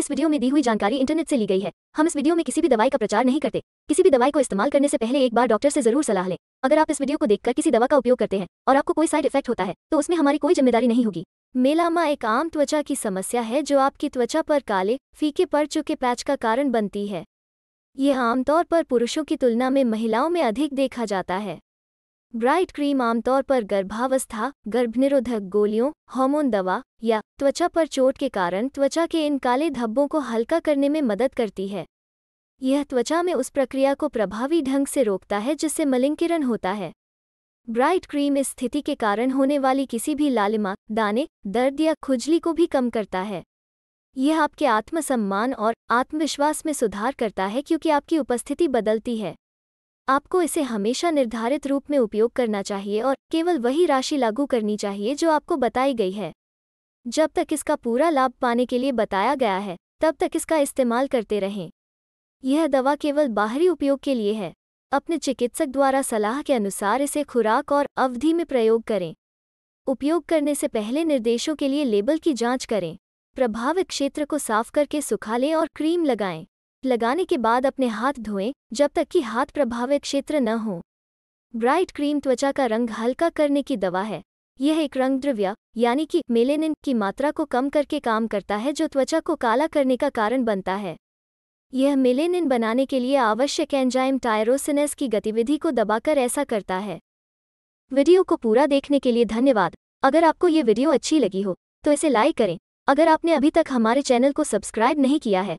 इस वीडियो में दी हुई जानकारी इंटरनेट से ली गई है हम इस वीडियो में किसी भी दवाई का प्रचार नहीं करते किसी भी दवाई को इस्तेमाल करने से पहले एक बार डॉक्टर से जरूर सलाह लें अगर आप इस वीडियो को देखकर किसी दवा का उपयोग करते हैं और आपको कोई साइड इफेक्ट होता है तो उसमें हमारी कोई जिम्मेदारी नहीं होगी मेलामा एक आम त्वचा की समस्या है जो आपकी त्वचा पर काले फीके पड़ चुके पैच का कारण बनती है यह आमतौर पर पुरुषों की तुलना में महिलाओं में अधिक देखा जाता है ब्राइट क्रीम आमतौर पर गर्भावस्था गर्भनिरोधक गोलियों हार्मोन दवा या त्वचा पर चोट के कारण त्वचा के इन काले धब्बों को हल्का करने में मदद करती है यह त्वचा में उस प्रक्रिया को प्रभावी ढंग से रोकता है जिससे मलिंकिरण होता है ब्राइट क्रीम इस स्थिति के कारण होने वाली किसी भी लालिमा दाने दर्द या खुजली को भी कम करता है यह आपके आत्मसम्मान और आत्मविश्वास में सुधार करता है क्योंकि आपकी उपस्थिति बदलती है आपको इसे हमेशा निर्धारित रूप में उपयोग करना चाहिए और केवल वही राशि लागू करनी चाहिए जो आपको बताई गई है जब तक इसका पूरा लाभ पाने के लिए बताया गया है तब तक इसका इस्तेमाल करते रहें यह दवा केवल बाहरी उपयोग के लिए है अपने चिकित्सक द्वारा सलाह के अनुसार इसे खुराक और अवधि में प्रयोग करें उपयोग करने से पहले निर्देशों के लिए लेबल की जांच करें प्रभावित क्षेत्र को साफ करके सुखा लें और क्रीम लगाएं लगाने के बाद अपने हाथ धोएं जब तक कि हाथ प्रभावित क्षेत्र न हो ब्राइट क्रीम त्वचा का रंग हल्का करने की दवा है यह एक रंग द्रव्य यानी कि मेलेनिन की मात्रा को कम करके काम करता है जो त्वचा को काला करने का कारण बनता है यह मेलेनिन बनाने के लिए आवश्यक एंजाइम टायरोसिनेस की गतिविधि को दबाकर ऐसा करता है वीडियो को पूरा देखने के लिए धन्यवाद अगर आपको ये वीडियो अच्छी लगी हो तो इसे लाइक करें अगर आपने अभी तक हमारे चैनल को सब्सक्राइब नहीं किया है